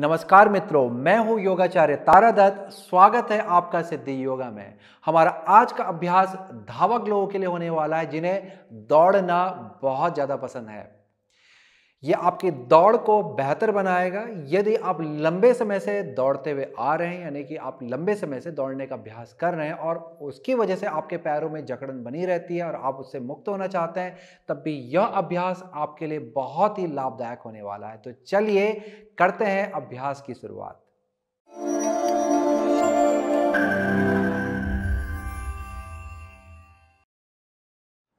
नमस्कार मित्रों मैं हूं योगाचार्य तारा दत्त स्वागत है आपका सिद्धि योगा में हमारा आज का अभ्यास धावक लोगों के लिए होने वाला है जिन्हें दौड़ना बहुत ज़्यादा पसंद है ये आपकी दौड़ को बेहतर बनाएगा यदि आप लंबे समय से दौड़ते हुए आ रहे हैं यानी कि आप लंबे समय से दौड़ने का अभ्यास कर रहे हैं और उसकी वजह से आपके पैरों में जकड़न बनी रहती है और आप उससे मुक्त होना चाहते हैं तब भी यह अभ्यास आपके लिए बहुत ही लाभदायक होने वाला है तो चलिए करते हैं अभ्यास की शुरुआत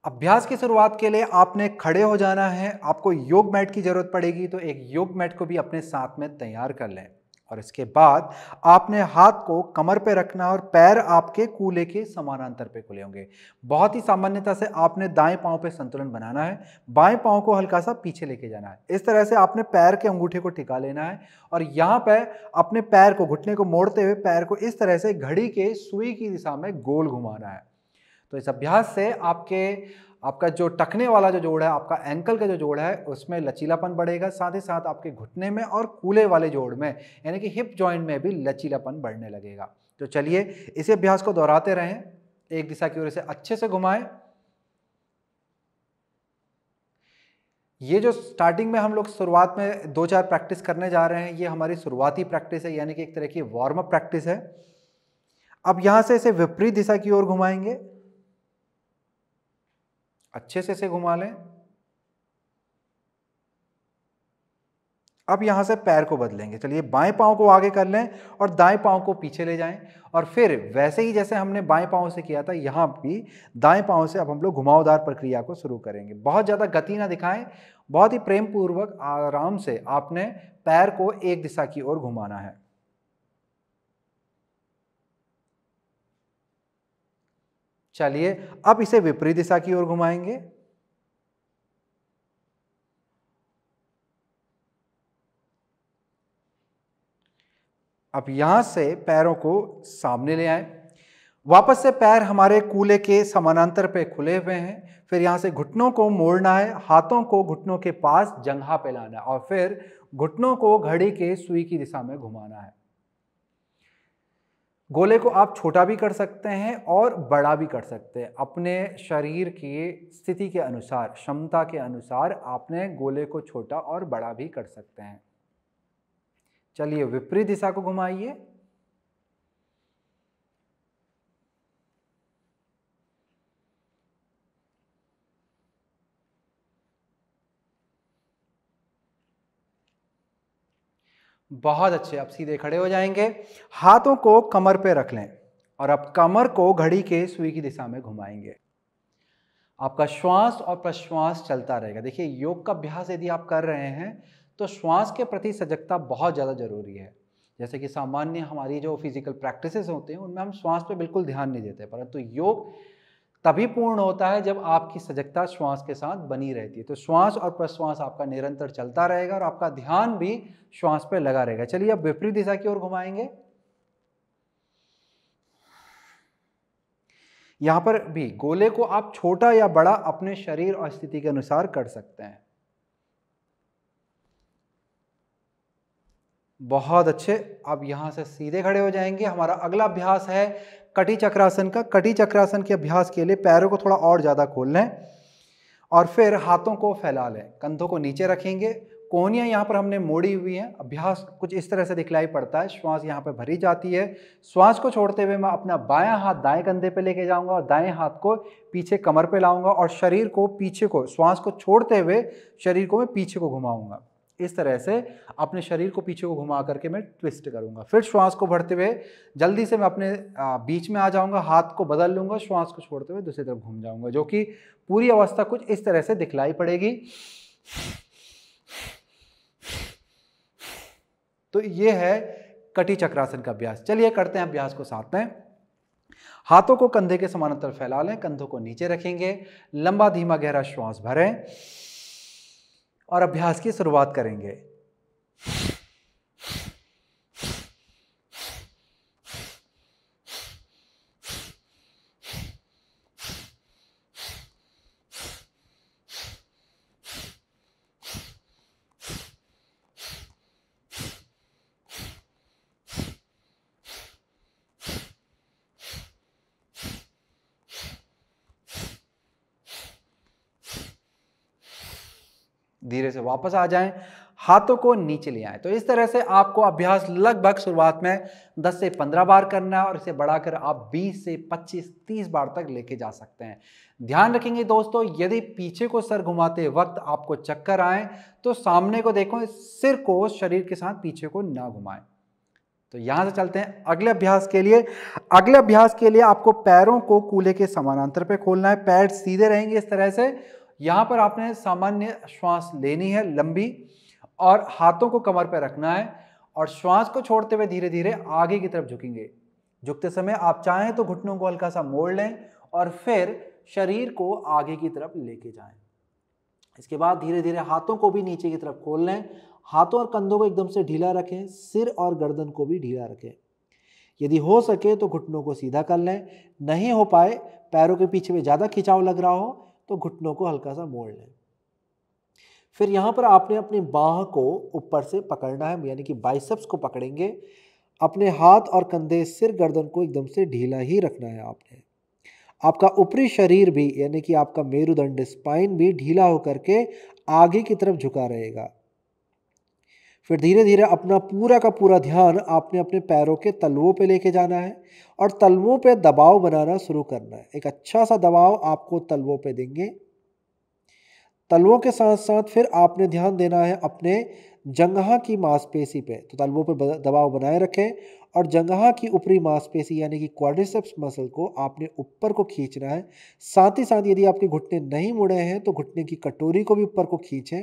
अभ्यास की शुरुआत के लिए आपने खड़े हो जाना है आपको योग मैट की ज़रूरत पड़ेगी तो एक योग मैट को भी अपने साथ में तैयार कर लें और इसके बाद आपने हाथ को कमर पे रखना और पैर आपके कूले के समानांतर पे खुले होंगे बहुत ही सामान्यता से आपने दाएं पांव पे संतुलन बनाना है बाएं पांव को हल्का सा पीछे लेके जाना है इस तरह से आपने पैर के अंगूठे को टिका लेना है और यहाँ पर अपने पैर को घुटने को मोड़ते हुए पैर को इस तरह से घड़ी के सुई की दिशा में गोल घुमाना है तो इस अभ्यास से आपके आपका जो टकने वाला जो जोड़ है आपका एंकल का जो जोड़ है उसमें लचीलापन बढ़ेगा साथ ही साथ आपके घुटने में और कूले वाले जोड़ में यानी कि हिप जॉइंट में भी लचीलापन बढ़ने लगेगा तो चलिए इसी अभ्यास को दोहराते रहें एक दिशा की ओर से अच्छे से घुमाएं ये जो स्टार्टिंग में हम लोग शुरुआत में दो चार प्रैक्टिस करने जा रहे हैं ये हमारी शुरुआती प्रैक्टिस है यानी कि एक तरह की वार्म अप प्रैक्टिस है अब यहां से इसे विपरीत दिशा की ओर घुमाएंगे अच्छे से से घुमा लें अब यहां से पैर को बदलेंगे चलिए बाएं पांव को आगे कर लें और दाएं पांव को पीछे ले जाएं और फिर वैसे ही जैसे हमने बाएं पांव से किया था यहां भी दाएं पांव से अब हम लोग घुमावदार प्रक्रिया को शुरू करेंगे बहुत ज़्यादा गति ना दिखाएं बहुत ही प्रेम पूर्वक आराम से आपने पैर को एक दिशा की ओर घुमाना है चलिए अब इसे विपरीत दिशा की ओर घुमाएंगे अब यहां से पैरों को सामने ले आए वापस से पैर हमारे कूले के समानांतर पे खुले हुए हैं फिर यहां से घुटनों को मोड़ना है हाथों को घुटनों के पास जंघा पे लाना है और फिर घुटनों को घड़ी के सुई की दिशा में घुमाना है गोले को आप छोटा भी कर सकते हैं और बड़ा भी कर सकते हैं अपने शरीर की स्थिति के अनुसार क्षमता के अनुसार आपने गोले को छोटा और बड़ा भी कर सकते हैं चलिए विपरीत दिशा को घुमाइए बहुत अच्छे अब सीधे खड़े हो जाएंगे हाथों को कमर पे रख लें और अब कमर को घड़ी के सुई की दिशा में घुमाएंगे आपका श्वास और प्रश्वास चलता रहेगा देखिए योग का अभ्यास यदि आप कर रहे हैं तो श्वास के प्रति सजगता बहुत ज़्यादा जरूरी है जैसे कि सामान्य हमारी जो फिजिकल प्रैक्टिसेस होते हैं उनमें हम श्वास पे बिल्कुल ध्यान नहीं देते परंतु योग तभी पूर्ण होता है जब आपकी सजगता श्वास के साथ बनी रहती है तो श्वास और प्रश्वास आपका निरंतर चलता रहेगा और आपका ध्यान भी श्वास पर लगा रहेगा चलिए अब विपरीत दिशा की ओर घुमाएंगे यहां पर भी गोले को आप छोटा या बड़ा अपने शरीर और स्थिति के अनुसार कर सकते हैं बहुत अच्छे अब यहां से सीधे खड़े हो जाएंगे हमारा अगला अभ्यास है कटी चक्रासन का कटी चक्रासन के अभ्यास के लिए पैरों को थोड़ा और ज़्यादा खोल लें और फिर हाथों को फैला लें कंधों को नीचे रखेंगे कोहनियाँ यहाँ पर हमने मोड़ी हुई हैं अभ्यास कुछ इस तरह से दिखलाई पड़ता है श्वास यहाँ पर भरी जाती है श्वास को छोड़ते हुए मैं अपना बायां हाथ दाएं कंधे पर लेके जाऊँगा और दाएं हाथ को पीछे कमर पर लाऊंगा और शरीर को पीछे को श्वास को छोड़ते हुए शरीर को मैं पीछे को घुमाऊँगा इस तरह से अपने शरीर को पीछे को घुमा करके मैं ट्विस्ट करूँगा फिर श्वास को भरते हुए जल्दी से मैं अपने बीच में आ जाऊँगा हाथ को बदल लूँगा श्वास को छोड़ते हुए दूसरी तरफ घूम जाऊँगा जो कि पूरी अवस्था कुछ इस तरह से दिखलाई पड़ेगी तो ये है कटी चक्रासन का अभ्यास चलिए करते हैं अभ्यास को साथ में हाथों को कंधे के समानांतर फैला लें कंधों को नीचे रखेंगे लंबा धीमा गहरा श्वास भरें और अभ्यास की शुरुआत करेंगे वापस आ जाएं हाथों को नीचे ले आएँ तो इस तरह से आपको अभ्यास लगभग शुरुआत में 10 से 15 बार करना है और इसे बढ़ाकर आप 20 से 25 30 बार तक लेके जा सकते हैं ध्यान रखेंगे दोस्तों यदि पीछे को सर घुमाते वक्त आपको चक्कर आए तो सामने को देखो सिर को शरीर के साथ पीछे को ना घुमाएं तो यहां से चलते हैं अगले अभ्यास के लिए अगले अभ्यास के लिए आपको पैरों को कूल्हे के समानांतर पे खोलना है पैर सीधे रहेंगे इस तरह से यहाँ पर आपने सामान्य श्वास लेनी है लंबी और हाथों को कमर पर रखना है और श्वास को छोड़ते हुए धीरे धीरे आगे की तरफ झुकेंगे झुकते समय आप चाहें तो घुटनों को हल्का सा मोड़ लें और फिर शरीर को आगे की तरफ लेके जाएं इसके बाद धीरे धीरे हाथों को भी नीचे की तरफ खोल लें हाथों और कंधों को एकदम से ढीला रखें सिर और गर्दन को भी ढीला रखें यदि हो सके तो घुटनों को सीधा कर लें नहीं हो पाए पैरों के पीछे में ज़्यादा खिंचाव लग रहा हो तो घुटनों को हल्का सा मोड़ लें फिर यहाँ पर आपने अपनी बाह को ऊपर से पकड़ना है यानी कि बाइसेप्स को पकड़ेंगे अपने हाथ और कंधे सिर गर्दन को एकदम से ढीला ही रखना है आपने आपका ऊपरी शरीर भी यानी कि आपका मेरुदंड स्पाइन भी ढीला होकर के आगे की तरफ झुका रहेगा फिर धीरे धीरे अपना पूरा का पूरा ध्यान आपने अपने पैरों के तलवों पे लेके जाना है और तलवों पे दबाव बनाना शुरू करना है एक अच्छा सा दबाव आपको तलवों पे देंगे तलवों के साथ साथ फिर आपने ध्यान देना है अपने जंगहा की मांसपेशी पे तो तलवों पे दबाव बनाए रखें और जंगहा की ऊपरी मांसपेशी यानी कि क्वाड्रिसेप्स मसल को आपने ऊपर को खींचना है साथ ही साथ यदि आपके घुटने नहीं मुड़े हैं तो घुटने की कटोरी को भी ऊपर को खींचें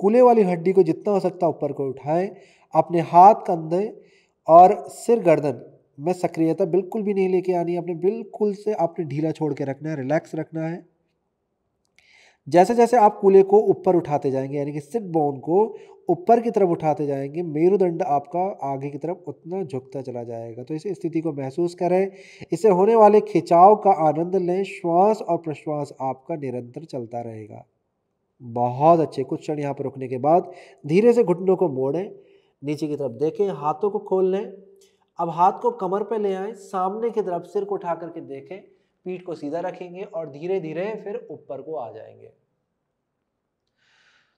कूले वाली हड्डी को जितना हो सकता ऊपर को उठाएं अपने हाथ कंधे और सिर गर्दन में सक्रियता बिल्कुल भी नहीं लेके आनी अपने बिल्कुल से आपने ढीला छोड़ के रखना है रिलैक्स रखना है जैसे जैसे आप कूले को ऊपर उठाते जाएंगे यानी कि सिट बोन को ऊपर की तरफ उठाते जाएंगे मेरुदंड आपका आगे की तरफ उतना झुकता चला जाएगा तो इस स्थिति को महसूस करें इससे होने वाले खिंचाव का आनंद लें श्वास और प्रश्वास आपका निरंतर चलता रहेगा बहुत अच्छे कुछ क्षण यहाँ पर रुकने के बाद धीरे से घुटनों को मोड़ें नीचे की तरफ देखें हाथों को खोल लें अब हाथ को कमर पे ले आए सामने की तरफ सिर को उठा करके देखें पीठ को सीधा रखेंगे और धीरे धीरे फिर ऊपर को आ जाएंगे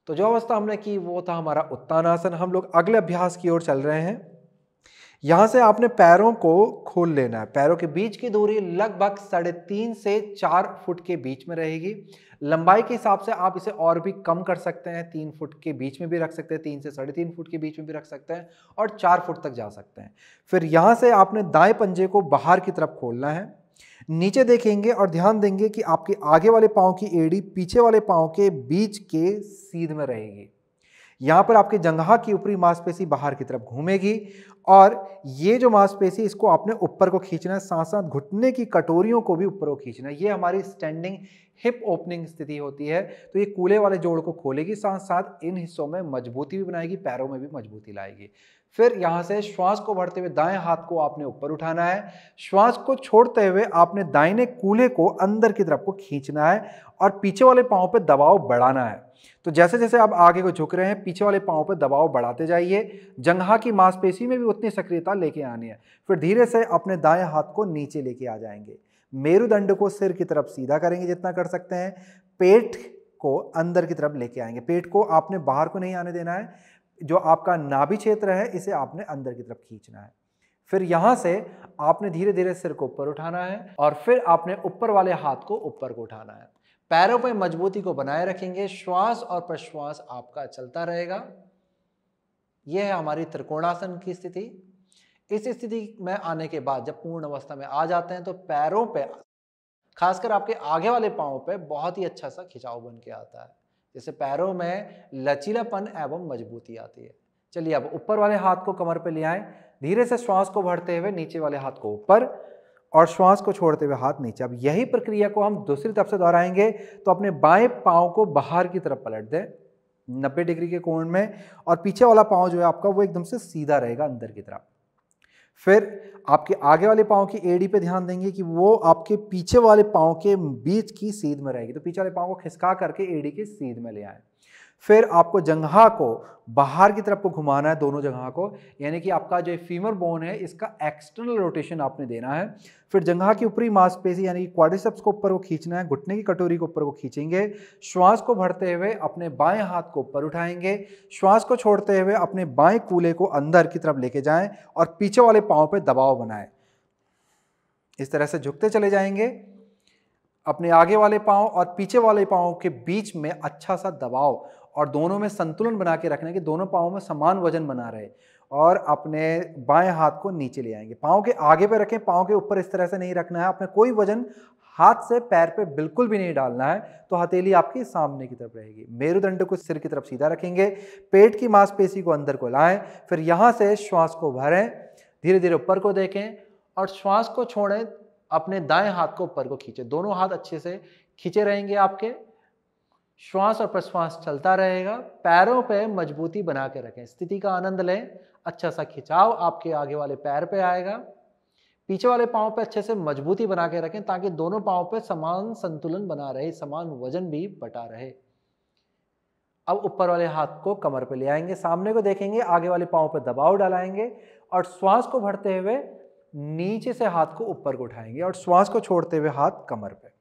तो जो अवस्था हमने की वो था हमारा उत्तानासन हम लोग अगले अभ्यास की ओर चल रहे हैं यहाँ से आपने पैरों को खोल लेना है पैरों के बीच की दूरी लगभग साढ़े तीन से चार फुट के बीच में रहेगी लंबाई के हिसाब से आप इसे और भी कम कर सकते हैं तीन फुट के बीच में भी रख सकते हैं तीन से साढ़े तीन फुट के बीच में भी रख सकते हैं और चार फुट तक जा सकते हैं फिर यहाँ से आपने दाएँ पंजे को बाहर की तरफ खोलना है नीचे देखेंगे और ध्यान देंगे कि आपके आगे वाले पाँव की एड़ी पीछे वाले पाँव के बीच के सीध में रहेगी यहाँ पर आपके जंगहा की ऊपरी मांसपेशी बाहर की तरफ घूमेगी और ये जो मांसपेशी इसको आपने ऊपर को खींचना है साथ साथ घुटने की कटोरियों को भी ऊपर को खींचना है ये हमारी स्टैंडिंग हिप ओपनिंग स्थिति होती है तो ये कूले वाले जोड़ को खोलेगी साथ साथ इन हिस्सों में मजबूती भी बनाएगी पैरों में भी मजबूती लाएगी फिर यहाँ से श्वास को भरते हुए दाएं हाथ को आपने ऊपर उठाना है श्वास को छोड़ते हुए आपने दाहिने कूल्हे को अंदर की तरफ को खींचना है और पीछे वाले पाँव पर दबाव बढ़ाना है तो जैसे जैसे आप आगे को झुक रहे हैं पीछे वाले पाँव पर दबाव बढ़ाते जाइए जंघा की मांसपेशी में भी उतनी सक्रियता लेके आनी है फिर धीरे से अपने दाएं हाथ को नीचे लेके आ जाएंगे मेरुदंड को सिर की तरफ सीधा करेंगे जितना कर सकते हैं पेट को अंदर की तरफ लेके आएंगे पेट को आपने बाहर को नहीं आने देना है जो आपका नाभि क्षेत्र है इसे आपने अंदर की तरफ खींचना है फिर यहाँ से आपने धीरे धीरे सिर को ऊपर उठाना है और फिर आपने ऊपर वाले हाथ को ऊपर को उठाना है पैरों पर मजबूती को बनाए रखेंगे श्वास और प्रश्वास आपका चलता रहेगा यह है हमारी त्रिकोणासन की स्थिति इस स्थिति में आने के बाद जब पूर्ण अवस्था में आ जाते हैं तो पैरों पे खासकर आपके आगे वाले पाँव पे बहुत ही अच्छा सा खिंचाव बन के आता है जैसे पैरों में लचीलापन एवं मजबूती आती है चलिए अब ऊपर वाले हाथ को कमर पर ले आए धीरे से श्वास को भरते हुए नीचे वाले हाथ को ऊपर और श्वास को छोड़ते हुए हाथ नीचे अब यही प्रक्रिया को हम दूसरी तरफ से दोहराएंगे तो अपने बाएं पाँव को बाहर की तरफ पलट दें नब्बे डिग्री के कोण में और पीछे वाला पाँव जो है आपका वो एकदम से सीधा रहेगा अंदर की तरफ फिर आपके आगे वाले पाँव की एडी पे ध्यान देंगे कि वो आपके पीछे वाले पाँव के बीच की सीध में रहेगी तो पीछे वाले पाँव को खिसका करके एडी की सीध में ले आए फिर आपको जंघा को बाहर की तरफ को घुमाना है दोनों जगह को यानी कि आपका जो फीमर बोन है इसका एक्सटर्नल रोटेशन आपने देना है फिर जंघा की ऊपरी मांसपेशी यानी कि क्वाड्रिसेप्स को ऊपर को खींचना है घुटने की कटोरी को ऊपर को खींचेंगे श्वास को भरते हुए अपने बाएं हाथ को ऊपर उठाएंगे श्वास को छोड़ते हुए अपने बाएं कूले को अंदर की तरफ लेके जाएं और पीछे वाले पाँव पर दबाव बनाएं इस तरह से झुकते चले जाएंगे अपने आगे वाले पाँव और पीछे वाले पाँव के बीच में अच्छा सा दबाव और दोनों में संतुलन बना के रखना है कि दोनों पाँव में समान वजन बना रहे और अपने बाएं हाथ को नीचे ले आएंगे पाँव के आगे पे रखें पाँव के ऊपर इस तरह से नहीं रखना है आपने कोई वजन हाथ से पैर पे बिल्कुल भी नहीं डालना है तो हथेली आपकी सामने की तरफ रहेगी मेरुदंड को सिर की तरफ सीधा रखेंगे पेट की मांसपेशी को अंदर को लाएं फिर यहाँ से श्वास को भरें धीरे धीरे ऊपर को देखें और श्वास को छोड़ें अपने दाएं हाथ को ऊपर को खींचे दोनों हाथ अच्छे से खींचे रहेंगे आपके श्वास और प्रश्वास चलता रहेगा पैरों पे मजबूती बना के रखें स्थिति का आनंद लें अच्छा सा खिंचाव आपके आगे वाले पैर पे आएगा पीछे वाले पाँव पे अच्छे से मजबूती बना के रखें ताकि दोनों पाँव पे समान संतुलन बना रहे समान वजन भी बटा रहे अब ऊपर वाले हाथ को कमर पे ले आएंगे सामने को देखेंगे आगे वाले पाँव पे दबाव डालाएंगे और श्वास को भरते हुए नीचे से हाथ को ऊपर को उठाएंगे और श्वास को छोड़ते हुए हाथ कमर पर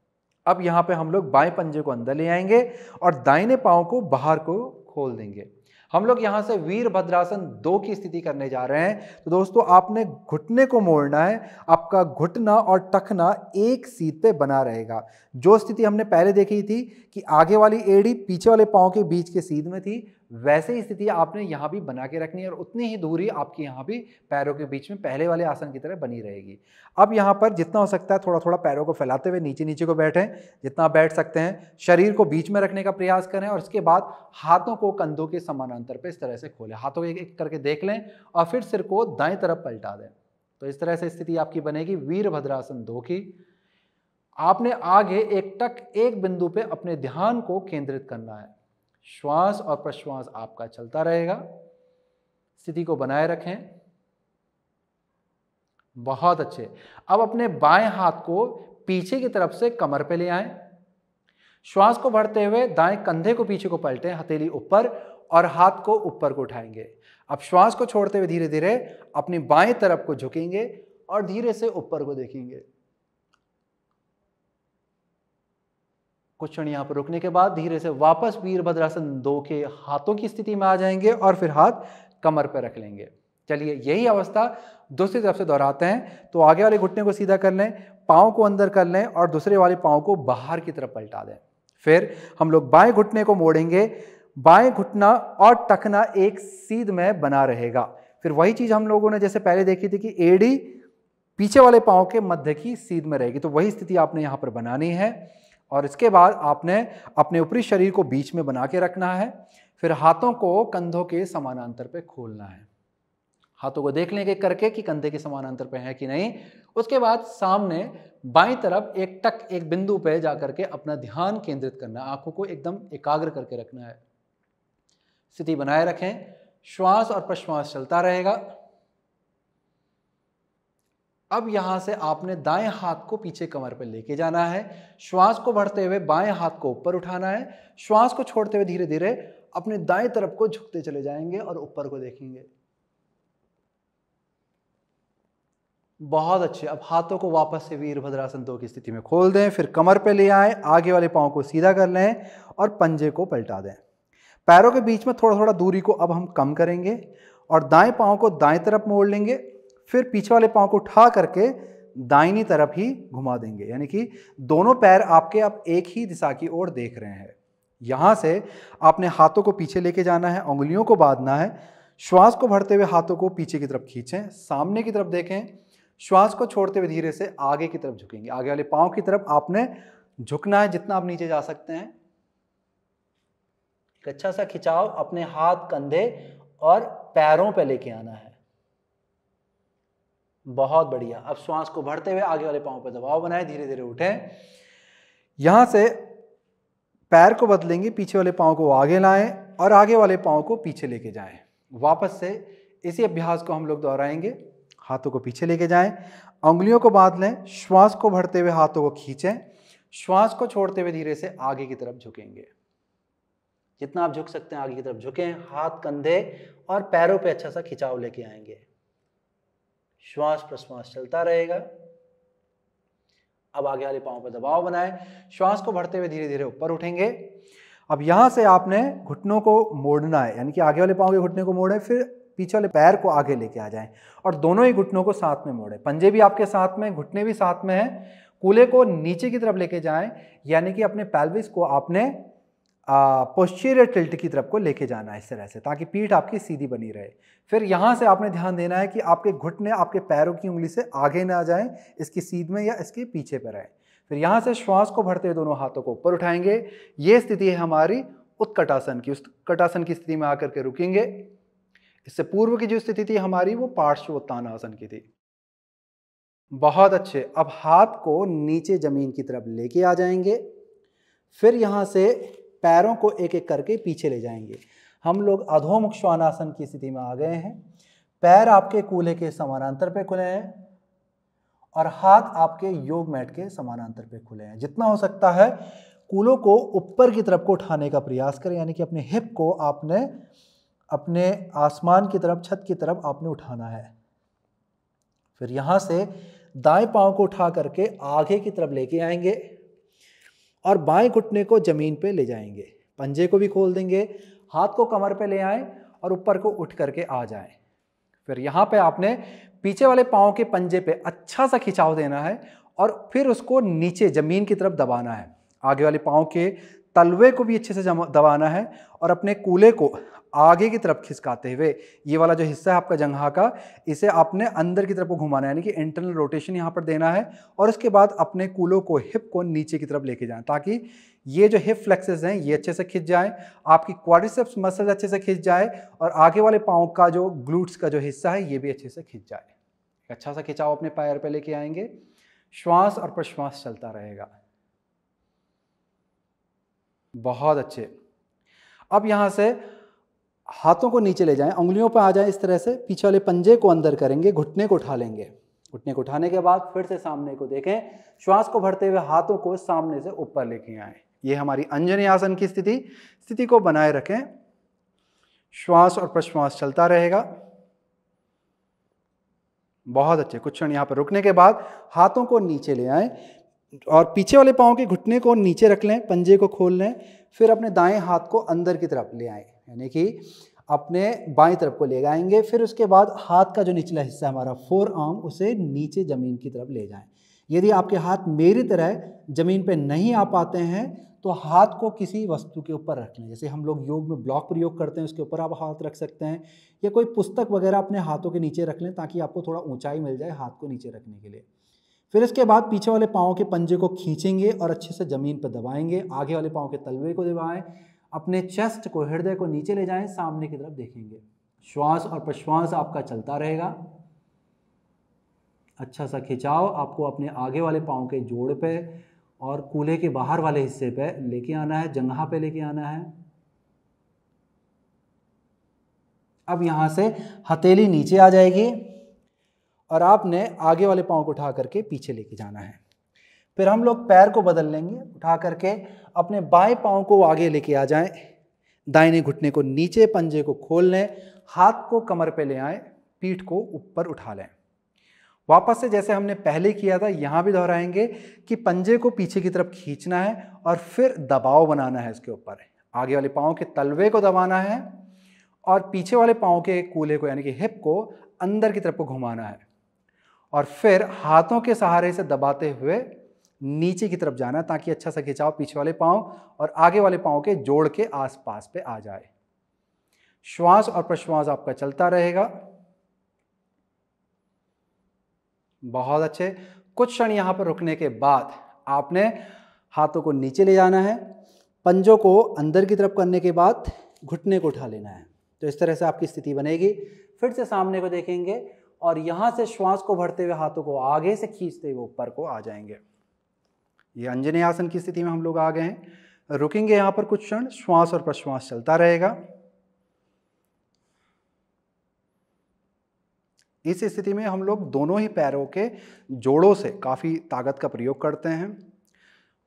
अब यहाँ पे हम लोग बाएं पंजे को अंदर ले आएंगे और दाहिने पाँव को बाहर को खोल देंगे हम लोग यहाँ से वीर भद्रासन दो की स्थिति करने जा रहे हैं तो दोस्तों आपने घुटने को मोड़ना है आपका घुटना और टखना एक सीध पे बना रहेगा जो स्थिति हमने पहले देखी थी कि आगे वाली एड़ी पीछे वाले पाँव के बीच के सीध में थी वैसे ही स्थिति आपने यहाँ भी बना के रखनी है और उतनी ही दूरी आपकी यहाँ भी पैरों के बीच में पहले वाले आसन की तरह बनी रहेगी अब यहाँ पर जितना हो सकता है थोड़ा थोड़ा पैरों को फैलाते हुए नीचे नीचे को बैठें जितना बैठ सकते हैं शरीर को बीच में रखने का प्रयास करें और इसके बाद हाथों को कंधों के समानांतर पर इस तरह से खोलें हाथों को एक एक करके देख लें और फिर सिर को दाएँ तरफ पलटा दें तो इस तरह से स्थिति आपकी बनेगी वीरभद्रासन दो की आपने आगे एक टक एक बिंदु पे अपने ध्यान को केंद्रित करना है श्वास और प्रश्वास आपका चलता रहेगा स्थिति को बनाए रखें बहुत अच्छे अब अपने बाएं हाथ को पीछे की तरफ से कमर पे ले आए श्वास को भरते हुए दाएं कंधे को पीछे को पलटें हथेली ऊपर और हाथ को ऊपर को उठाएंगे अब श्वास को छोड़ते हुए धीरे धीरे अपनी बाएं तरफ को झुकेंगे और धीरे से ऊपर को देखेंगे कुछ क्षण यहाँ पर रुकने के बाद धीरे से वापस वीरभद्रासन दो के हाथों की स्थिति में आ जाएंगे और फिर हाथ कमर पर रख लेंगे चलिए यही अवस्था दूसरी तरफ से दोहराते हैं तो आगे वाले घुटने को सीधा कर लें पाँव को अंदर कर लें और दूसरे वाले पाँव को बाहर की तरफ पलटा दें फिर हम लोग बाएं घुटने को मोड़ेंगे बाएं घुटना और टखना एक सीध में बना रहेगा फिर वही चीज़ हम लोगों ने जैसे पहले देखी थी कि एडी पीछे वाले पाँव के मध्य की सीध में रहेगी तो वही स्थिति आपने यहाँ पर बनानी है और इसके बाद आपने अपने ऊपरी शरीर को बीच में बना के रखना है फिर हाथों को कंधों के समानांतर पे खोलना है हाथों को देख लेंगे करके कि कंधे के समानांतर पे है कि नहीं उसके बाद सामने बाई तरफ एक टक एक बिंदु पे जा करके अपना ध्यान केंद्रित करना आंखों को एकदम एकाग्र करके रखना है स्थिति बनाए रखें श्वास और प्रश्वास चलता रहेगा अब यहाँ से आपने दाएं हाथ को पीछे कमर पर लेके जाना है श्वास को भरते हुए बाएं हाथ को ऊपर उठाना है श्वास को छोड़ते हुए धीरे धीरे अपने दाएं तरफ को झुकते चले जाएंगे और ऊपर को देखेंगे बहुत अच्छे अब हाथों को वापस से वीरभद्रासन दो की स्थिति में खोल दें फिर कमर पर ले आए आगे वाले पाँव को सीधा कर लें और पंजे को पलटा दें पैरों के बीच में थोड़ा थोड़ा दूरी को अब हम कम करेंगे और दाएं पाँव को दाएं तरफ मोड़ लेंगे फिर पीछे वाले पाँव को उठा करके दाहिनी तरफ ही घुमा देंगे यानी कि दोनों पैर आपके आप एक ही दिशा की ओर देख रहे हैं यहाँ से आपने हाथों को पीछे लेके जाना है उंगलियों को बांधना है श्वास को भरते हुए हाथों को पीछे की तरफ खींचें सामने की तरफ देखें श्वास को छोड़ते हुए धीरे से आगे की तरफ झुकेंगे आगे वाले पाँव की तरफ आपने झुकना है जितना आप नीचे जा सकते हैं अच्छा सा खिंचाव अपने हाथ कंधे और पैरों पर लेके आना है बहुत बढ़िया अब श्वास को भरते हुए आगे वाले पाँव पर दबाव बनाए धीरे धीरे उठें यहाँ से पैर को बदलेंगे पीछे वाले पाँव को आगे लाएं और आगे वाले पाँव को पीछे लेके जाएं वापस से इसी अभ्यास को हम लोग दोहराएंगे हाथों को पीछे लेके जाएं उंगलियों को बांध लें श्वास को भरते हुए हाथों को खींचें श्वास को छोड़ते हुए धीरे से आगे की तरफ झुकेंगे जितना आप झुक सकते हैं आगे की तरफ झुकें हाथ कंधे और पैरों पर अच्छा सा खिंचाव लेके आएंगे श्वास प्रश्वास चलता रहेगा अब आगे वाले पाओ पर दबाव बनाए श्वास को भरते हुए धीरे धीरे ऊपर उठेंगे अब यहां से आपने घुटनों को मोड़ना है यानी कि आगे वाले पाओ के घुटने को मोड़े फिर पीछे वाले पैर को आगे लेके आ जाएं और दोनों ही घुटनों को साथ में मोड़े पंजे भी आपके साथ में घुटने भी साथ में हैं कूले को नीचे की तरफ लेके जाएं यानी कि अपने पैल्विस को आपने पोस्टीरियर टिल्ट की तरफ को लेके जाना है इस तरह से ताकि पीठ आपकी सीधी बनी रहे फिर यहाँ से आपने ध्यान देना है कि आपके घुटने आपके पैरों की उंगली से आगे ना जाएं इसकी सीध में या इसके पीछे पर आए फिर यहाँ से श्वास को भरते हुए दोनों हाथों को ऊपर उठाएंगे ये स्थिति है हमारी उत्कटासन की उत्कटासन की स्थिति में आकर के रुकेंगे इससे पूर्व की जो स्थिति थी हमारी वो पार्श्वोत्तानासन की थी बहुत अच्छे अब हाथ को नीचे जमीन की तरफ लेके आ जाएंगे फिर यहाँ से पैरों को एक एक करके पीछे ले जाएंगे हम लोग अधोमुख श्वानासन की स्थिति में आ गए हैं पैर आपके कूल्हे के समानांतर पे खुले हैं और हाथ आपके योग मैट के समानांतर पे खुले हैं जितना हो सकता है कूलों को ऊपर की तरफ को उठाने का प्रयास करें यानी कि अपने हिप को आपने अपने आसमान की तरफ छत की तरफ आपने उठाना है फिर यहां से दाएं पांव को उठा करके आगे की तरफ लेके आएंगे और बाएं घुटने को ज़मीन पे ले जाएंगे पंजे को भी खोल देंगे हाथ को कमर पे ले आएं और ऊपर को उठ करके आ जाएं फिर यहाँ पे आपने पीछे वाले पाँव के पंजे पे अच्छा सा खिंचाव देना है और फिर उसको नीचे ज़मीन की तरफ दबाना है आगे वाले पाँव के तलवे को भी अच्छे से दबाना है और अपने कूले को आगे की तरफ खिसकाते हुए ये वाला जो हिस्सा है आपका जंघा का इसे आपने अंदर की तरफ को घुमाना है यानी कि इंटरनल रोटेशन यहाँ पर देना है और उसके बाद अपने कूलों को हिप को नीचे की तरफ लेके जाएं ताकि ये जो हिप फ्लेक्सेस हैं ये अच्छे से खिंच जाएं आपकी क्वारिसेप्स मसल अच्छे से खिंच जाए और आगे वाले पाँव का जो ग्लूट्स का जो हिस्सा है ये भी अच्छे से खिंच जाए अच्छा सा खिंचाओ अपने पैर पर लेके आएंगे श्वास और प्रश्वास चलता रहेगा बहुत अच्छे अब यहाँ से हाथों को नीचे ले जाएं उंगलियों पर आ जाएं इस तरह से पीछे वाले पंजे को अंदर करेंगे घुटने को उठा लेंगे घुटने को उठाने के बाद फिर से सामने को देखें श्वास को भरते हुए हाथों को सामने से ऊपर लेके आए ये हमारी अंजनी आसन की स्थिति स्थिति को बनाए रखें श्वास और प्रश्वास चलता रहेगा बहुत अच्छे कुछ क्षण यहाँ पर रुकने के बाद हाथों को नीचे ले आए और पीछे वाले पाँव के घुटने को नीचे रख लें पंजे को खोल लें फिर अपने दाएं हाथ को अंदर की तरफ ले आएं यानी कि अपने बाई तरफ को ले जाएंगे फिर उसके बाद हाथ का जो निचला हिस्सा हमारा फोर आर्म उसे नीचे ज़मीन की तरफ ले जाएं यदि आपके हाथ मेरी तरह ज़मीन पे नहीं आ पाते हैं तो हाथ को किसी वस्तु के ऊपर रख लें जैसे हम लोग योग में ब्लॉक प्रयोग करते हैं उसके ऊपर आप हाथ रख सकते हैं या कोई पुस्तक वगैरह अपने हाथों के नीचे रख लें ताकि आपको थोड़ा ऊँचाई मिल जाए हाथ को नीचे रखने के लिए फिर इसके बाद पीछे वाले पाँव के पंजे को खींचेंगे और अच्छे से ज़मीन पर दबाएंगे आगे वाले पाँव के तलवे को दबाएं अपने चेस्ट को हृदय को नीचे ले जाएं सामने की तरफ देखेंगे श्वास और प्रश्वास आपका चलता रहेगा अच्छा सा खिंचाव आपको अपने आगे वाले पाँव के जोड़ पे और कूल्हे के बाहर वाले हिस्से पे लेके आना है जंगहा पे लेके आना है अब यहाँ से हथेली नीचे आ जाएगी और आपने आगे वाले पाँव को उठा करके पीछे लेके जाना है फिर हम लोग पैर को बदल लेंगे उठा करके अपने बाएं पाँव को आगे लेके आ जाएं दाहिने घुटने को नीचे पंजे को खोल लें हाथ को कमर पे ले आए पीठ को ऊपर उठा लें वापस से जैसे हमने पहले किया था यहाँ भी दोहराएंगे कि पंजे को पीछे की तरफ खींचना है और फिर दबाव बनाना है इसके ऊपर आगे वाले पाँव के तलवे को दबाना है और पीछे वाले पाँव के कूल्हे को यानी कि हिप को अंदर की तरफ को घुमाना है और फिर हाथों के सहारे से दबाते हुए नीचे की तरफ जाना ताकि अच्छा सा खिंचाव पीछे वाले पाँव और आगे वाले पाँव के जोड़ के आसपास पे आ जाए श्वास और प्रश्वास आपका चलता रहेगा बहुत अच्छे कुछ क्षण यहाँ पर रुकने के बाद आपने हाथों को नीचे ले जाना है पंजों को अंदर की तरफ करने के बाद घुटने को उठा लेना है तो इस तरह से आपकी स्थिति बनेगी फिर से सामने को देखेंगे और यहाँ से श्वास को भरते हुए हाथों को आगे से खींचते हुए ऊपर को आ जाएंगे ये अंजनी आसन की स्थिति में हम लोग आ गए हैं रुकेंगे यहाँ पर कुछ क्षण श्वास और प्रश्वास चलता रहेगा इस स्थिति में हम लोग दोनों ही पैरों के जोड़ों से काफ़ी ताकत का प्रयोग करते हैं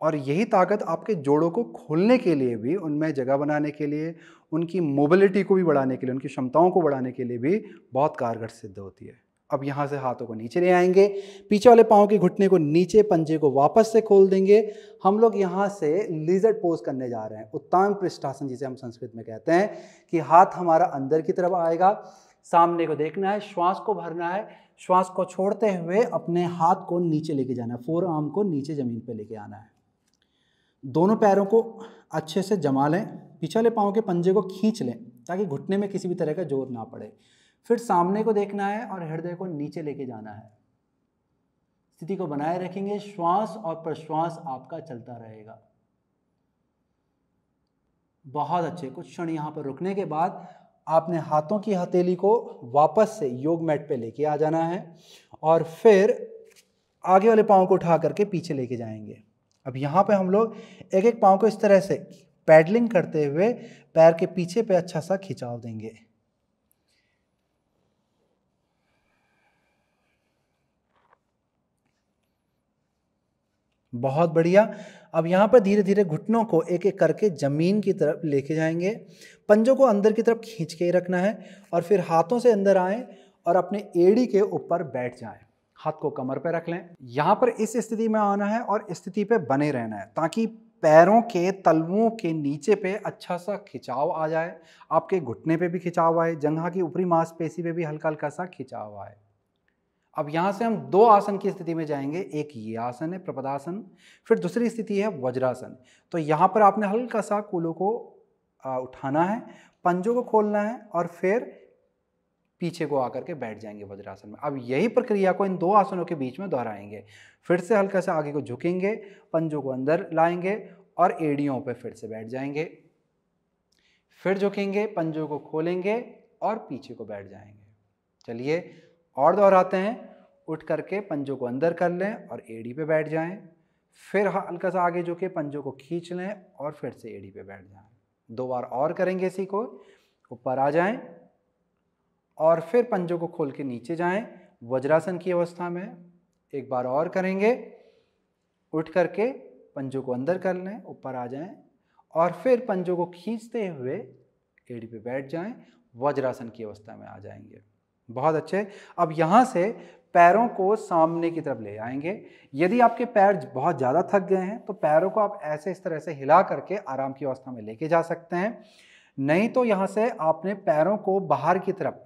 और यही ताकत आपके जोड़ों को खोलने के लिए भी उनमें जगह बनाने के लिए उनकी मोबिलिटी को भी बढ़ाने के लिए उनकी क्षमताओं को बढ़ाने के लिए भी बहुत कारगर सिद्ध होती है अब यहाँ से हाथों को नीचे ले आएंगे पीछे वाले पाँव के घुटने को नीचे पंजे को वापस से खोल देंगे हम लोग यहाँ से लीजर्ड पोज करने जा रहे हैं उत्तान पृष्ठासन जिसे हम संस्कृत में कहते हैं कि हाथ हमारा अंदर की तरफ आएगा सामने को देखना है श्वास को भरना है श्वास को छोड़ते हुए अपने हाथ को नीचे लेके जाना है फोर आर्म को नीचे ज़मीन पर लेके आना है दोनों पैरों को अच्छे से जमा लें पिछले पाँव के पंजे को खींच लें ताकि घुटने में किसी भी तरह का जोर ना पड़े फिर सामने को देखना है और हृदय को नीचे लेके जाना है स्थिति को बनाए रखेंगे श्वास और प्रश्वास आपका चलता रहेगा बहुत अच्छे कुछ क्षण यहाँ पर रुकने के बाद आपने हाथों की हथेली को वापस से योग मैट पे लेके आ जाना है और फिर आगे वाले पाँव को उठा करके पीछे लेके जाएंगे अब यहाँ पे हम लोग एक एक पाँव को इस तरह से पैडलिंग करते हुए पैर के पीछे पे अच्छा सा खिंचाव देंगे बहुत बढ़िया अब यहाँ पर धीरे धीरे घुटनों को एक एक करके ज़मीन की तरफ लेके जाएंगे पंजों को अंदर की तरफ खींच के रखना है और फिर हाथों से अंदर आए और अपने एड़ी के ऊपर बैठ जाए हाथ को कमर पर रख लें यहाँ पर इस स्थिति में आना है और स्थिति पर बने रहना है ताकि पैरों के तलवों के नीचे पे अच्छा सा खिंचाव आ जाए आपके घुटने पे भी खिंचाव आए जंगा की ऊपरी मांसपेशी पे भी हल्का हल्का सा खिंचाव आए अब यहाँ से हम दो आसन की स्थिति में जाएंगे एक ये आसन है प्रपदासन फिर दूसरी स्थिति है वज्रासन तो यहाँ पर आपने हल्का सा कूलों को उठाना है पंजों को खोलना है और फिर पीछे को आकर के बैठ जाएंगे वज्रासन में अब यही प्रक्रिया को इन दो आसनों के बीच में दोहराएंगे फिर से हल्का सा आगे को झुकेंगे पंजों को अंदर लाएंगे और एड़ियों पर फिर से बैठ जाएंगे फिर झुकेंगे पंजों को खोलेंगे और पीछे को बैठ जाएंगे चलिए और दोहराते हैं उठ करके पंजों को अंदर कर लें और एड़ी पे बैठ जाएं फिर हल्का सा आगे झुके पंजों को खींच लें और फिर से एड़ी पे बैठ जाएं दो बार और करेंगे इसी को ऊपर आ जाएं और फिर पंजों को खोल के नीचे जाएं वज्रासन की अवस्था में एक बार और करेंगे उठ करके पंजों को अंदर कर लें ऊपर आ जाएं और फिर पंजों को खींचते हुए एड़ी पे बैठ जाएं वज्रासन की अवस्था में आ जाएंगे बहुत अच्छे अब यहाँ से पैरों को सामने की तरफ ले आएंगे यदि आपके पैर बहुत ज़्यादा थक गए हैं तो पैरों को आप ऐसे इस तरह से हिला करके आराम की अवस्था में लेके जा सकते हैं नहीं तो यहाँ से आपने पैरों को बाहर की तरफ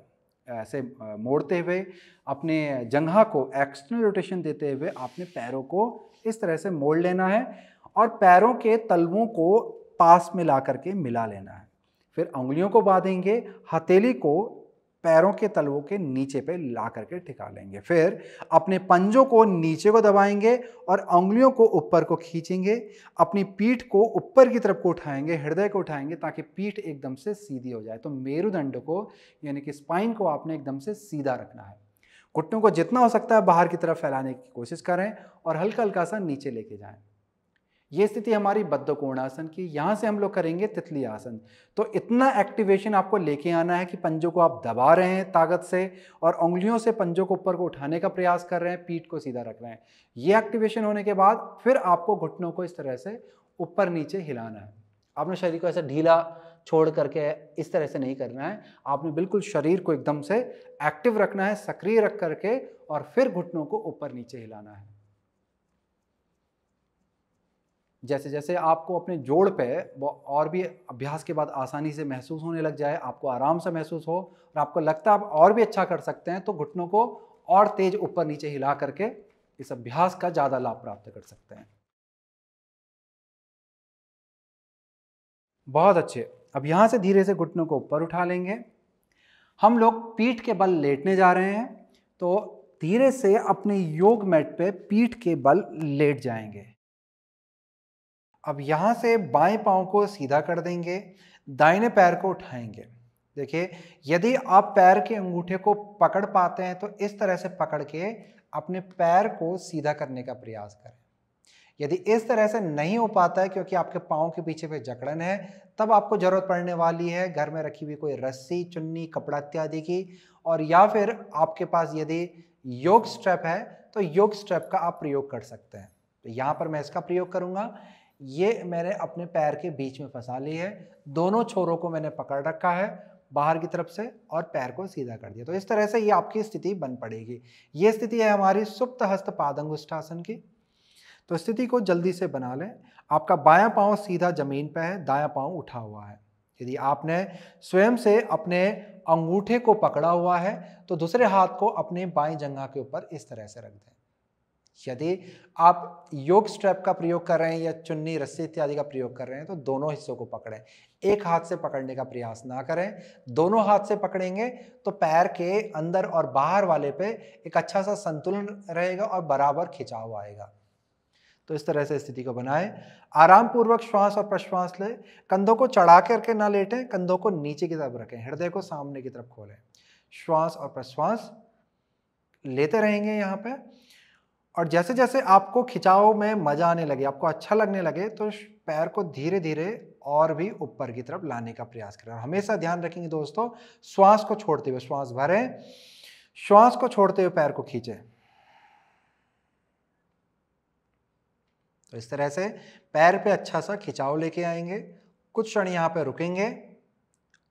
ऐसे मोड़ते हुए अपने जंघा को एक्सटर्नल रोटेशन देते हुए आपने पैरों को इस तरह से मोड़ लेना है और पैरों के तलवों को पास में ला करके मिला लेना है फिर उंगलियों को बांधेंगे हथेली को पैरों के तलवों के नीचे पे ला करके ठिका लेंगे फिर अपने पंजों को नीचे को दबाएंगे और उंगलियों को ऊपर को खींचेंगे अपनी पीठ को ऊपर की तरफ को उठाएंगे हृदय को उठाएंगे ताकि पीठ एकदम से सीधी हो जाए तो मेरुदंड को यानी कि स्पाइन को आपने एकदम से सीधा रखना है घुटनों को जितना हो सकता है बाहर की तरफ फैलाने की कोशिश करें और हल्का हल्का सा नीचे लेके जाएं ये स्थिति हमारी बद्ध आसन की यहाँ से हम लोग करेंगे तितली आसन तो इतना एक्टिवेशन आपको लेके आना है कि पंजों को आप दबा रहे हैं ताकत से और उंगलियों से पंजों को ऊपर को उठाने का प्रयास कर रहे हैं पीठ को सीधा रख रहे हैं ये एक्टिवेशन होने के बाद फिर आपको घुटनों को इस तरह से ऊपर नीचे हिलाना है आपने शरीर को ऐसा ढीला छोड़ करके इस तरह से नहीं करना है आपने बिल्कुल शरीर को एकदम से एक्टिव रखना है सक्रिय रख करके और फिर घुटनों को ऊपर नीचे हिलाना है जैसे जैसे आपको अपने जोड़ पे वो और भी अभ्यास के बाद आसानी से महसूस होने लग जाए आपको आराम से महसूस हो और आपको लगता है आप और भी अच्छा कर सकते हैं तो घुटनों को और तेज ऊपर नीचे हिला करके इस अभ्यास का ज़्यादा लाभ प्राप्त कर सकते हैं बहुत अच्छे अब यहाँ से धीरे से घुटनों को ऊपर उठा लेंगे हम लोग पीठ के बल लेटने जा रहे हैं तो धीरे से अपने योग मैट पे पीठ के बल लेट जाएंगे अब यहाँ से बाएं पाँव को सीधा कर देंगे दाहिने पैर को उठाएंगे देखिए यदि आप पैर के अंगूठे को पकड़ पाते हैं तो इस तरह से पकड़ के अपने पैर को सीधा करने का प्रयास करें यदि इस तरह से नहीं हो पाता है क्योंकि आपके पाँव के पीछे पे जकड़न है तब आपको ज़रूरत पड़ने वाली है घर में रखी हुई कोई रस्सी चुन्नी कपड़ा इत्यादि की और या फिर आपके पास यदि योग स्ट्रैप है तो योग स्ट्रेप का आप प्रयोग कर सकते हैं तो यहाँ पर मैं इसका प्रयोग करूँगा ये मैंने अपने पैर के बीच में फंसा ली है दोनों छोरों को मैंने पकड़ रखा है बाहर की तरफ से और पैर को सीधा कर दिया तो इस तरह से ये आपकी स्थिति बन पड़ेगी ये स्थिति है हमारी सुप्त हस्त पादंगुष्ठासन की तो स्थिति को जल्दी से बना लें आपका बायां पांव सीधा जमीन पर है दायां पांव उठा हुआ है यदि आपने स्वयं से अपने अंगूठे को पकड़ा हुआ है तो दूसरे हाथ को अपने बाएं जंगा के ऊपर इस तरह से रख दें यदि आप योग स्ट्रैप का प्रयोग कर रहे हैं या चुन्नी रस्सी इत्यादि का प्रयोग कर रहे हैं तो दोनों हिस्सों को पकड़ें एक हाथ से पकड़ने का प्रयास ना करें दोनों हाथ से पकड़ेंगे तो पैर के अंदर और बाहर वाले पे एक अच्छा सा संतुलन रहेगा और बराबर खिंचाव आएगा तो इस तरह से स्थिति को बनाएं आराम पूर्वक श्वास और प्रश्वास लें कंधों को चढ़ा करके ना लेटें कंधों को नीचे की तरफ रखें हृदय को सामने की तरफ खोलें श्वास और प्रश्वास लेते रहेंगे यहाँ पर और जैसे जैसे आपको खिंचाव में मज़ा आने लगे आपको अच्छा लगने लगे तो पैर को धीरे धीरे और भी ऊपर की तरफ लाने का प्रयास करें और हमेशा ध्यान रखेंगे दोस्तों श्वास को छोड़ते हुए श्वास भरें श्वास को छोड़ते हुए पैर को खींचे तो इस तरह से पैर पे अच्छा सा खिंचाव लेके आएंगे कुछ क्षण यहाँ पे रुकेंगे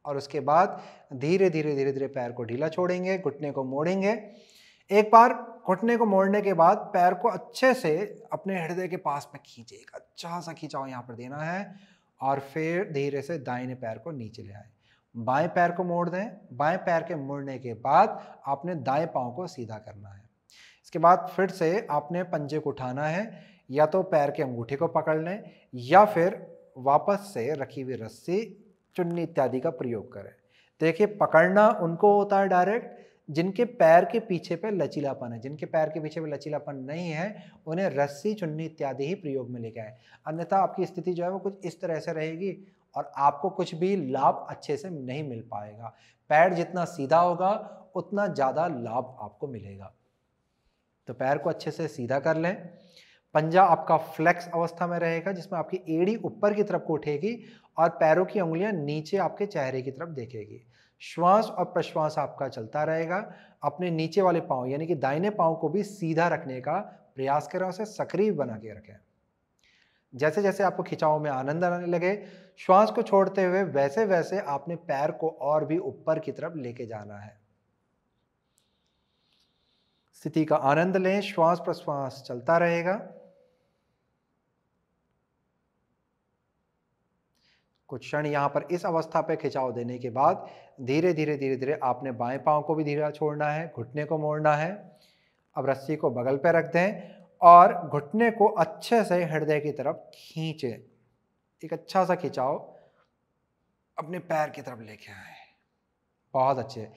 और उसके बाद धीरे धीरे धीरे धीरे पैर को ढीला छोड़ेंगे घुटने को मोड़ेंगे एक बार घुटने को मोड़ने के बाद पैर को अच्छे से अपने हृदय के पास में खींचे एक अच्छा सा खिंचाव यहाँ पर देना है और फिर धीरे से दाहिने पैर को नीचे ले आए बाएं पैर को मोड़ दें बाएं पैर के मोड़ने के बाद आपने दाएं पाँव को सीधा करना है इसके बाद फिर से आपने पंजे को उठाना है या तो पैर के अंगूठे को पकड़ लें या फिर वापस से रखी हुई रस्सी चुन्नी इत्यादि का प्रयोग करें देखिए पकड़ना उनको होता है डायरेक्ट जिनके पैर के पीछे पे लचीलापन है जिनके पैर के पीछे पे लचीलापन नहीं है उन्हें रस्सी चुन्नी इत्यादि ही प्रयोग में लेके आए अन्यथा आपकी स्थिति जो है वो कुछ इस तरह से रहेगी और आपको कुछ भी लाभ अच्छे से नहीं मिल पाएगा पैर जितना सीधा होगा उतना ज़्यादा लाभ आपको मिलेगा तो पैर को अच्छे से सीधा कर लें पंजा आपका फ्लेक्स अवस्था में रहेगा जिसमें आपकी एड़ी ऊपर की तरफ को उठेगी और पैरों की उंगलियां नीचे आपके चेहरे की तरफ देखेगी श्वास और प्रश्वास आपका चलता रहेगा अपने नीचे वाले पाँव यानी कि दाहिने पाँव को भी सीधा रखने का प्रयास करें उसे सक्रिय बना के रखें जैसे जैसे आपको खिंचाव में आनंद आने लगे श्वास को छोड़ते हुए वैसे वैसे आपने पैर को और भी ऊपर की तरफ लेके जाना है स्थिति का आनंद लें श्वास प्रश्वास चलता रहेगा कुछ क्षण यहाँ पर इस अवस्था पर खिंचाव देने के बाद धीरे धीरे धीरे धीरे आपने बाएं पाँव को भी धीरे छोड़ना है घुटने को मोड़ना है अब रस्सी को बगल पे रख दें और घुटने को अच्छे से हृदय की तरफ खींचें एक अच्छा सा खिंचाव अपने पैर की तरफ लेके आए बहुत अच्छे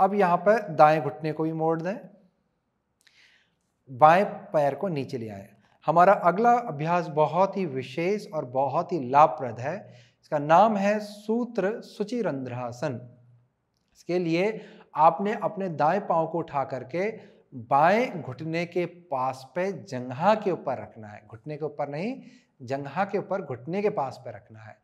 अब यहाँ पर दाएं घुटने को भी मोड़ दें बाएं पैर को नीचे ले आए हमारा अगला अभ्यास बहुत ही विशेष और बहुत ही लाभप्रद है इसका नाम है सूत्र सुचिरंध्रासन इसके लिए आपने अपने दाएं पाँव को उठा करके बाएं घुटने के पास पे जंघा के ऊपर रखना है घुटने के ऊपर नहीं जंघा के ऊपर घुटने के पास पे रखना है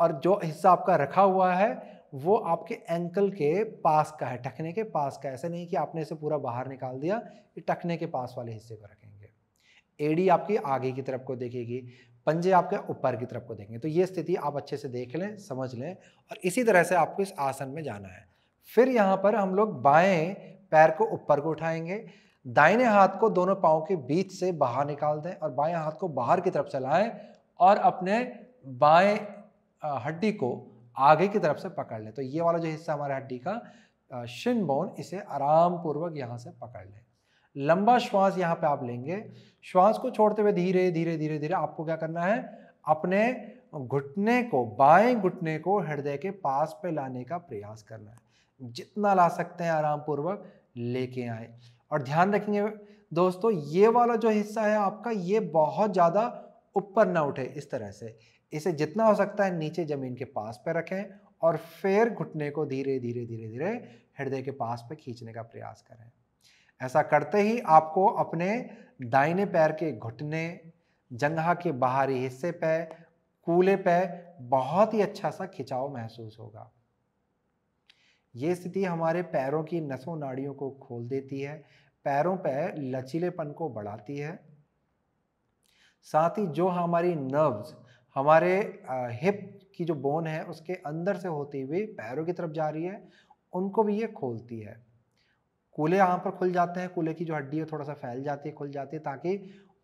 और जो हिस्सा आपका रखा हुआ है वो आपके एंकल के पास का है टखने के पास का ऐसा नहीं कि आपने इसे पूरा बाहर निकाल दिया ये टखने के पास वाले हिस्से को रखेंगे एडी आपकी आगे की तरफ को देखेगी पंजे आपके ऊपर की तरफ को देखेंगे तो ये स्थिति आप अच्छे से देख लें समझ लें और इसी तरह से आपको इस आसन में जाना है फिर यहाँ पर हम लोग बाएँ पैर को ऊपर को उठाएंगे दाहिने हाथ को दोनों पाँव के बीच से बाहर निकाल दें और बाएं हाथ को बाहर की तरफ चलाएं और अपने बाएं हड्डी को आगे की तरफ से पकड़ लें तो ये वाला जो हिस्सा हमारे हड्डी का शिन बोन इसे आराम पूर्वक यहाँ से पकड़ लें लंबा श्वास यहाँ पे आप लेंगे श्वास को छोड़ते हुए धीरे धीरे धीरे धीरे आपको क्या करना है अपने घुटने को बाएं घुटने को हृदय के पास पे लाने का प्रयास करना है जितना ला सकते हैं आराम पूर्वक लेके आए और ध्यान रखेंगे दोस्तों ये वाला जो हिस्सा है आपका ये बहुत ज़्यादा ऊपर ना उठे इस तरह से इसे जितना हो सकता है नीचे ज़मीन के पास पे रखें और फिर घुटने को धीरे धीरे धीरे धीरे हृदय के पास पे खींचने का प्रयास करें ऐसा करते ही आपको अपने दाहिने पैर के घुटने जंघा के बाहरी हिस्से पे कूले पे बहुत ही अच्छा सा खिंचाव महसूस होगा ये स्थिति हमारे पैरों की नसों नाड़ियों को खोल देती है पैरों पर पे लचीलेपन को बढ़ाती है साथ ही जो हमारी नर्व्स हमारे हिप की जो बोन है उसके अंदर से होती हुई पैरों की तरफ जा रही है उनको भी ये खोलती है कूले यहाँ पर खुल जाते हैं कूले की जो हड्डी है थोड़ा सा फैल जाती है खुल जाती है ताकि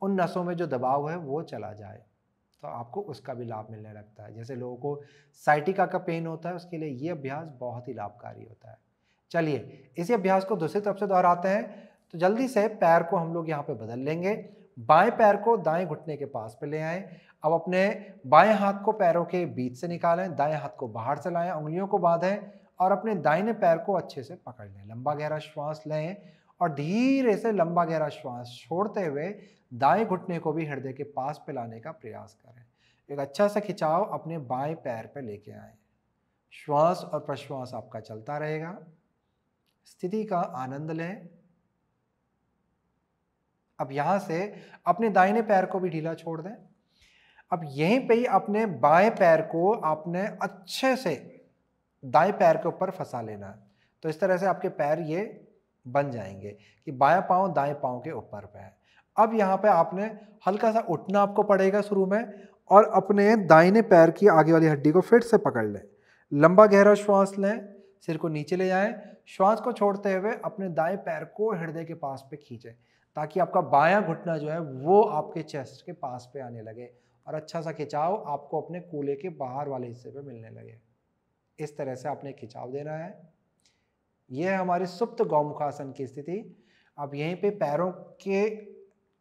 उन नसों में जो दबाव है वो चला जाए तो आपको उसका भी लाभ मिलने लगता है जैसे लोगों को साइटिका का पेन होता है उसके लिए ये अभ्यास बहुत ही लाभकारी होता है चलिए इसी अभ्यास को दूसरी तरफ से दोहराते हैं तो जल्दी से पैर को हम लोग यहाँ पर बदल लेंगे बाएं पैर को दाएं घुटने के पास पे ले आएं अब अपने बाएं हाथ को पैरों के बीच से निकालें दाएं हाथ को बाहर से लाएं उंगलियों को बांधें और अपने दाहिने पैर को अच्छे से पकड़ लें लंबा गहरा श्वास लें और धीरे से लंबा गहरा श्वास छोड़ते हुए दाएं घुटने को भी हृदय के पास पे लाने का प्रयास करें एक अच्छा सा खिंचाव अपने बाएं पैर पे लेके आए श्वास और प्रश्वास आपका चलता रहेगा स्थिति का आनंद लें अब यहां से अपने दाहिने पैर को भी ढीला छोड़ दें अब यहीं पे ही अपने बाएं पैर को आपने अच्छे से दाएं पैर के ऊपर फंसा लेना है तो इस तरह से आपके पैर ये बन जाएंगे कि बायां पाँव दाएं पाँव के ऊपर पे है अब यहाँ पे आपने हल्का सा उठना आपको पड़ेगा शुरू में और अपने दाहिने पैर की आगे वाली हड्डी को फिर से पकड़ लें लंबा गहरा श्वास लें सिर को नीचे ले जाएं श्वास को छोड़ते हुए अपने दाएं पैर को हृदय के पास पे खींचें ताकि आपका बायां घुटना जो है वो आपके चेस्ट के पास पे आने लगे और अच्छा सा खिंचाव आपको अपने कूले के बाहर वाले हिस्से पे मिलने लगे इस तरह से आपने खिंचाव देना है यह है हमारी सुप्त गौमुखासन की स्थिति अब यहीं पे पैरों के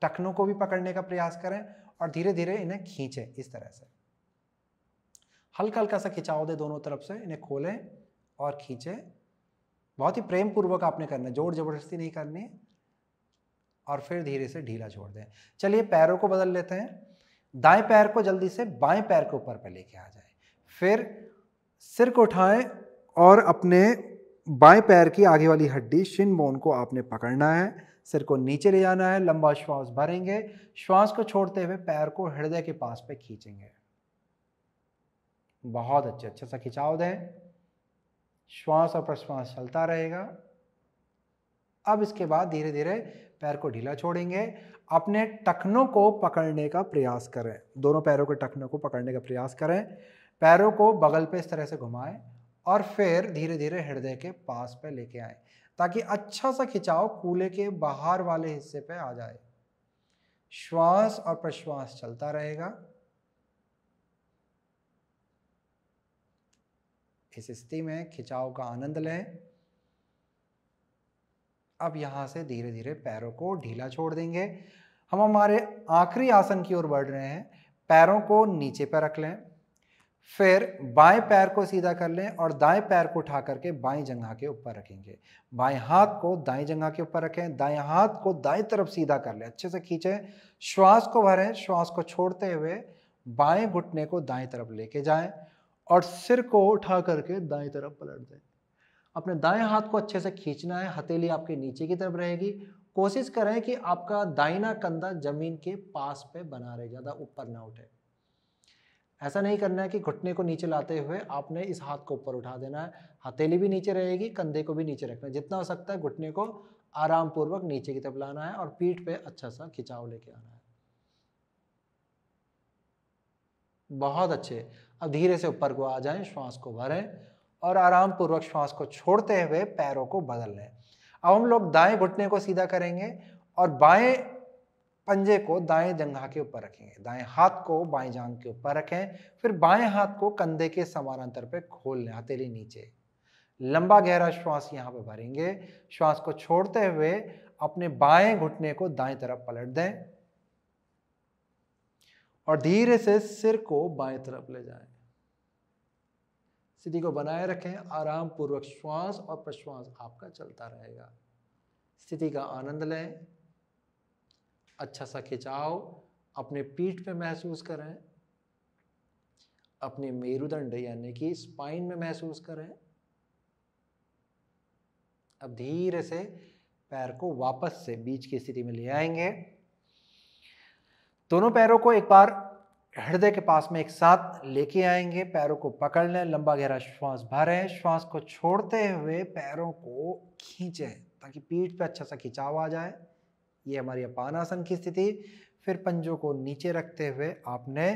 टखनों को भी पकड़ने का प्रयास करें और धीरे धीरे इन्हें खींचें इस तरह से हल्का हल्का सा खिंचाव दे दोनों तरफ से इन्हें खोलें और खींचें बहुत ही प्रेम पूर्वक आपने करना है जोर जबरदस्ती नहीं करनी और फिर धीरे से ढीला छोड़ दें चलिए पैरों को बदल लेते हैं दाएं पैर को जल्दी से बाएं पैर के ऊपर पर लेके आ जाए फिर सिर को उठाएं और अपने बाएं पैर की आगे वाली हड्डी शिन बोन को आपने पकड़ना है सिर को नीचे ले जाना है लंबा श्वास भरेंगे श्वास को छोड़ते हुए पैर को हृदय के पास पे खींचेंगे बहुत अच्छे अच्छे सा खिंचाव दें श्वास और प्रश्वास चलता रहेगा अब इसके बाद धीरे धीरे पैर को ढीला छोड़ेंगे अपने टखनों को पकड़ने का प्रयास करें दोनों पैरों के टखनों को पकड़ने का प्रयास करें पैरों को बगल पे इस तरह से घुमाएं और फिर धीरे धीरे हृदय के पास पे लेके आए ताकि अच्छा सा खिंचाव कूले के बाहर वाले हिस्से पे आ जाए श्वास और प्रश्वास चलता रहेगा इस स्थिति में खिंचाव का आनंद लें अब यहां से धीरे धीरे पैरों को ढीला छोड़ देंगे हम हमारे आखिरी आसन की ओर बढ़ रहे हैं पैरों को नीचे पर रख लें फिर बाएं पैर को सीधा कर लें और दाएं पैर को उठा करके बाएं जंघा के ऊपर रखेंगे बाएं हाथ को दाएं जंघा के ऊपर रखें दाएं हाथ को दाएं तरफ सीधा कर लें अच्छे से खींचें श्वास को भरें श्वास को छोड़ते हुए बाएं घुटने को दाएं तरफ लेके जाएं और सिर को उठा करके दाएं तरफ पलट दें अपने दाएं हाथ को अच्छे से खींचना है हथेली आपके नीचे की तरफ रहेगी कोशिश करें कि आपका दाइना कंधा जमीन के पास पे बना रहे ज़्यादा ऊपर ना उठे ऐसा नहीं करना है कि घुटने को नीचे लाते हुए आपने इस हाथ को ऊपर उठा देना है हथेली भी नीचे रहेगी कंधे को भी नीचे रखना है जितना हो सकता है घुटने को आराम पूर्वक नीचे की तरफ लाना है और पीठ पे अच्छा सा खिंचाव लेके आना है बहुत अच्छे अब धीरे से ऊपर को आ जाएं श्वास को भरें और आराम पूर्वक श्वास को छोड़ते हुए पैरों को बदल लें अब हम लोग दाएं घुटने को सीधा करेंगे और बाएं पंजे को दाएं जंघा के ऊपर रखेंगे दाएं हाथ को बाएं जांग के ऊपर रखें फिर बाएं हाथ को कंधे के समानांतर पे खोल लें हथेली नीचे लंबा गहरा श्वास यहाँ पे भरेंगे श्वास को छोड़ते हुए अपने बाएं घुटने को दाएं तरफ पलट दें और धीरे से सिर को बाएं तरफ ले जाएं स्थिति को बनाए रखें आराम पूर्वक श्वास और प्रश्वास आपका चलता रहेगा स्थिति का आनंद लें अच्छा सा खिंचाव अपने पीठ पे महसूस करें अपने मेरुदंड यानी कि स्पाइन में महसूस करें अब धीरे से पैर को वापस से बीच की स्थिति में ले आएंगे दोनों पैरों को एक बार हृदय के पास में एक साथ लेके आएंगे पैरों को पकड़ लें लंबा गहरा श्वास भरें श्वास को छोड़ते हुए पैरों को खींचें ताकि पीठ पे अच्छा सा खिंचाव आ जाए ये हमारी अपानासन की स्थिति फिर पंजों को नीचे रखते हुए आपने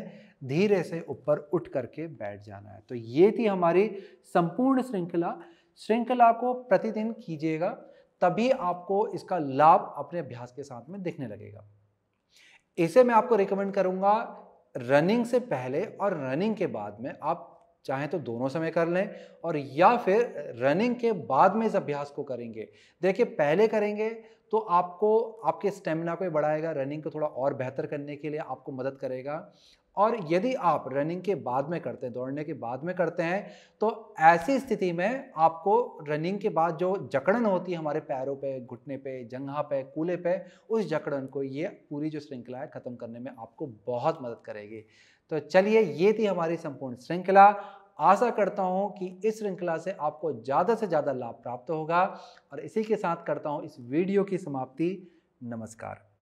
धीरे से ऊपर उठ करके बैठ जाना है तो ये थी हमारी संपूर्ण श्रृंखला श्रृंखला को प्रतिदिन कीजिएगा तभी आपको इसका लाभ अपने अभ्यास के साथ में दिखने लगेगा इसे मैं आपको रिकमेंड करूंगा रनिंग से पहले और रनिंग के बाद में आप चाहें तो दोनों समय कर लें और या फिर रनिंग के बाद में इस अभ्यास को करेंगे देखिए पहले करेंगे तो आपको आपके स्टेमिना को भी बढ़ाएगा रनिंग को थोड़ा और बेहतर करने के लिए आपको मदद करेगा और यदि आप रनिंग के बाद में करते हैं दौड़ने के बाद में करते हैं तो ऐसी स्थिति में आपको रनिंग के बाद जो जकड़न होती है हमारे पैरों पे घुटने पे जंगा पे कूले पे उस जकड़न को ये पूरी जो श्रृंखला है ख़त्म करने में आपको बहुत मदद करेगी तो चलिए ये थी हमारी संपूर्ण श्रृंखला आशा करता हूँ कि इस श्रृंखला से आपको ज़्यादा से ज़्यादा लाभ प्राप्त होगा और इसी के साथ करता हूँ इस वीडियो की समाप्ति नमस्कार